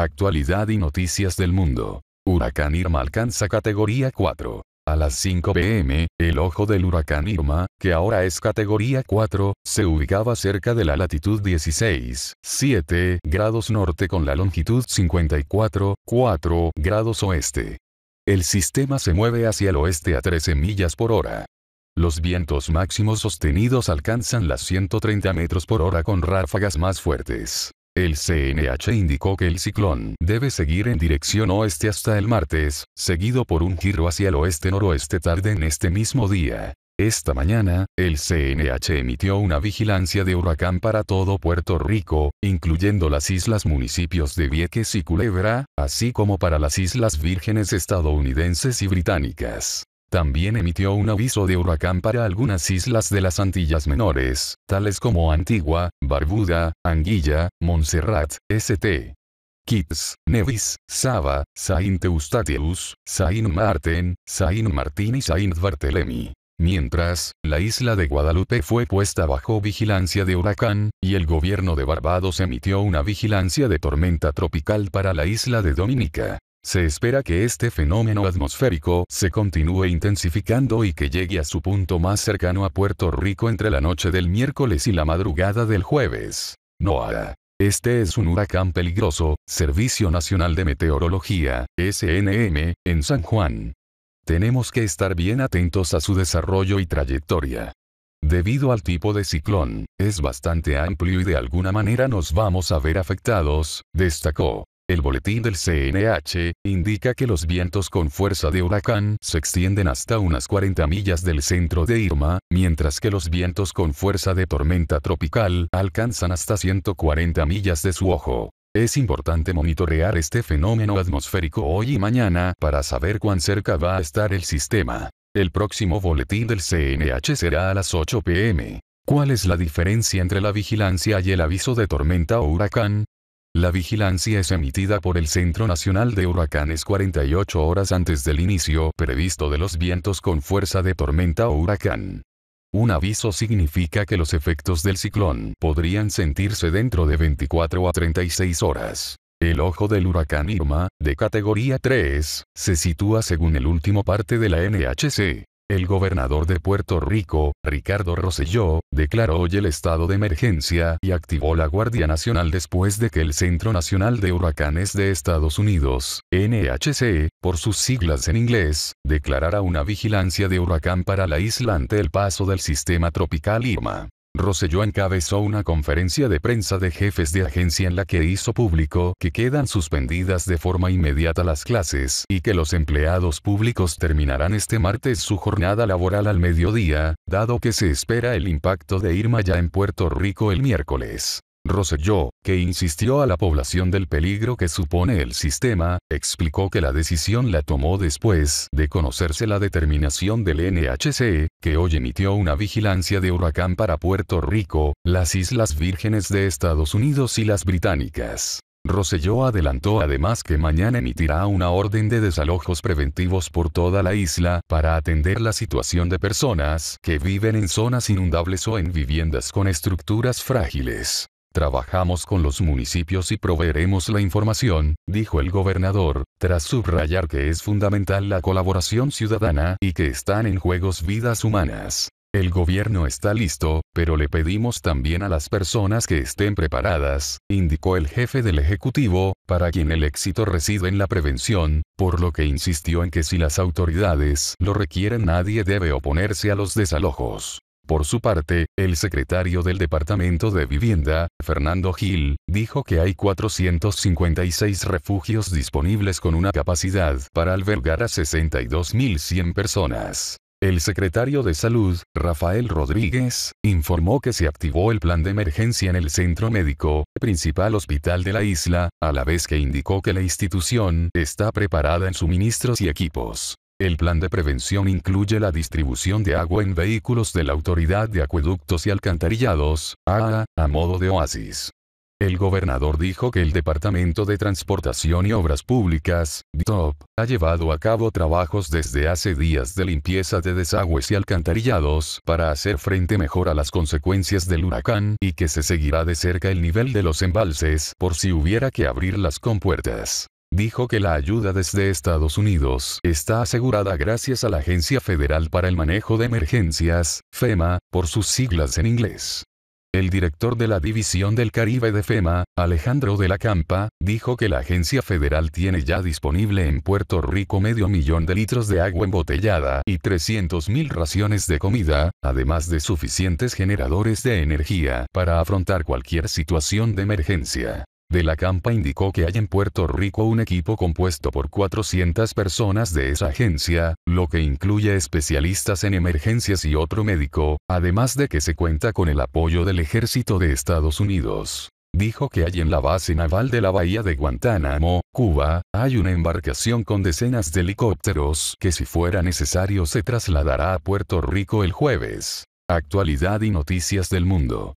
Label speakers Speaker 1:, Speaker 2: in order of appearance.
Speaker 1: Actualidad y noticias del mundo. Huracán Irma alcanza categoría 4. A las 5 pm, el ojo del huracán Irma, que ahora es categoría 4, se ubicaba cerca de la latitud 16, 7 grados norte con la longitud 54, 4 grados oeste. El sistema se mueve hacia el oeste a 13 millas por hora. Los vientos máximos sostenidos alcanzan las 130 metros por hora con ráfagas más fuertes. El CNH indicó que el ciclón debe seguir en dirección oeste hasta el martes, seguido por un giro hacia el oeste-noroeste tarde en este mismo día. Esta mañana, el CNH emitió una vigilancia de huracán para todo Puerto Rico, incluyendo las islas municipios de Vieques y Culebra, así como para las Islas Vírgenes estadounidenses y británicas. También emitió un aviso de huracán para algunas islas de las Antillas Menores, tales como Antigua, Barbuda, Anguilla, Montserrat, St. Kitts, Nevis, Saba, Saint Eustatius, Saint Martin, Saint Martin y Saint Barthélemy. Mientras, la isla de Guadalupe fue puesta bajo vigilancia de huracán, y el gobierno de Barbados emitió una vigilancia de tormenta tropical para la isla de Dominica. Se espera que este fenómeno atmosférico se continúe intensificando y que llegue a su punto más cercano a Puerto Rico entre la noche del miércoles y la madrugada del jueves. NOAA. Este es un huracán peligroso, Servicio Nacional de Meteorología, SNM, en San Juan. Tenemos que estar bien atentos a su desarrollo y trayectoria. Debido al tipo de ciclón, es bastante amplio y de alguna manera nos vamos a ver afectados, destacó. El boletín del CNH indica que los vientos con fuerza de huracán se extienden hasta unas 40 millas del centro de Irma, mientras que los vientos con fuerza de tormenta tropical alcanzan hasta 140 millas de su ojo. Es importante monitorear este fenómeno atmosférico hoy y mañana para saber cuán cerca va a estar el sistema. El próximo boletín del CNH será a las 8 pm. ¿Cuál es la diferencia entre la vigilancia y el aviso de tormenta o huracán? La vigilancia es emitida por el Centro Nacional de Huracanes 48 horas antes del inicio previsto de los vientos con fuerza de tormenta o huracán. Un aviso significa que los efectos del ciclón podrían sentirse dentro de 24 a 36 horas. El ojo del huracán Irma, de categoría 3, se sitúa según el último parte de la NHC. El gobernador de Puerto Rico, Ricardo Rosselló, declaró hoy el estado de emergencia y activó la Guardia Nacional después de que el Centro Nacional de Huracanes de Estados Unidos, NHC, por sus siglas en inglés, declarara una vigilancia de huracán para la isla ante el paso del sistema tropical Irma. Roselló encabezó una conferencia de prensa de jefes de agencia en la que hizo público que quedan suspendidas de forma inmediata las clases y que los empleados públicos terminarán este martes su jornada laboral al mediodía, dado que se espera el impacto de Irma ya en Puerto Rico el miércoles. Roselló, que insistió a la población del peligro que supone el sistema, explicó que la decisión la tomó después de conocerse la determinación del NHC, que hoy emitió una vigilancia de huracán para Puerto Rico, las Islas Vírgenes de Estados Unidos y las británicas. Roselló adelantó además que mañana emitirá una orden de desalojos preventivos por toda la isla para atender la situación de personas que viven en zonas inundables o en viviendas con estructuras frágiles. Trabajamos con los municipios y proveeremos la información, dijo el gobernador, tras subrayar que es fundamental la colaboración ciudadana y que están en juegos vidas humanas. El gobierno está listo, pero le pedimos también a las personas que estén preparadas, indicó el jefe del Ejecutivo, para quien el éxito reside en la prevención, por lo que insistió en que si las autoridades lo requieren nadie debe oponerse a los desalojos. Por su parte, el secretario del Departamento de Vivienda, Fernando Gil, dijo que hay 456 refugios disponibles con una capacidad para albergar a 62.100 personas. El secretario de Salud, Rafael Rodríguez, informó que se activó el plan de emergencia en el centro médico, principal hospital de la isla, a la vez que indicó que la institución está preparada en suministros y equipos. El plan de prevención incluye la distribución de agua en vehículos de la autoridad de acueductos y alcantarillados, AA, a modo de oasis. El gobernador dijo que el Departamento de Transportación y Obras Públicas, DITOP, ha llevado a cabo trabajos desde hace días de limpieza de desagües y alcantarillados para hacer frente mejor a las consecuencias del huracán y que se seguirá de cerca el nivel de los embalses por si hubiera que abrir las compuertas dijo que la ayuda desde Estados Unidos está asegurada gracias a la Agencia Federal para el Manejo de Emergencias, FEMA, por sus siglas en inglés. El director de la División del Caribe de FEMA, Alejandro de la Campa, dijo que la agencia federal tiene ya disponible en Puerto Rico medio millón de litros de agua embotellada y mil raciones de comida, además de suficientes generadores de energía para afrontar cualquier situación de emergencia. De la Campa indicó que hay en Puerto Rico un equipo compuesto por 400 personas de esa agencia, lo que incluye especialistas en emergencias y otro médico, además de que se cuenta con el apoyo del ejército de Estados Unidos. Dijo que hay en la base naval de la bahía de Guantánamo, Cuba, hay una embarcación con decenas de helicópteros que si fuera necesario se trasladará a Puerto Rico el jueves. Actualidad y noticias del mundo.